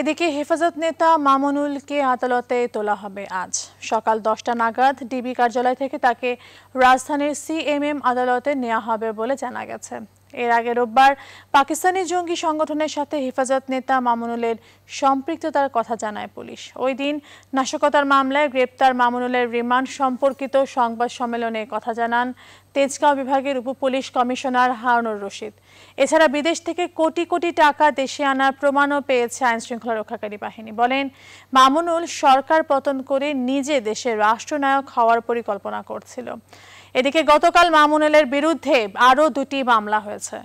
এদিকে হেফাজত নেতা মামুনুলকে আদালতে তোলা হবে আজ সকাল দশটা নাগাদ ডিবি কার্যালয় থেকে তাকে রাজধানীর সিএমএম আদালতে নেওয়া হবে বলে জানা গেছে এর আগে রোববার পাকিস্তানি জঙ্গি সংগঠনের সাথে হেফাজত নেতা মামুনুলের সম্পৃক্ততার কথা জানায় পুলিশ ওই দিন নাশকতার মামলায় গ্রেপ্তার মামুনুলের রিমান্ড সম্পর্কিত সংবাদ সম্মেলনে কথা জানান তেজগাঁও বিভাগের উপপুলিশ কমিশনার হারনুর রশিদ এছাড়া বিদেশ থেকে কোটি কোটি টাকা দেশে আনার প্রমাণও পেয়েছে আইনশৃঙ্খলা রক্ষাকারী বাহিনী বলেন মামুনুল সরকার পতন করে নিজে দেশের রাষ্ট্রনায়ক হওয়ার পরিকল্পনা করছিল এদিকে গতকাল মামুনেলের বিরুদ্ধে আরও দুটি মামলা হয়েছে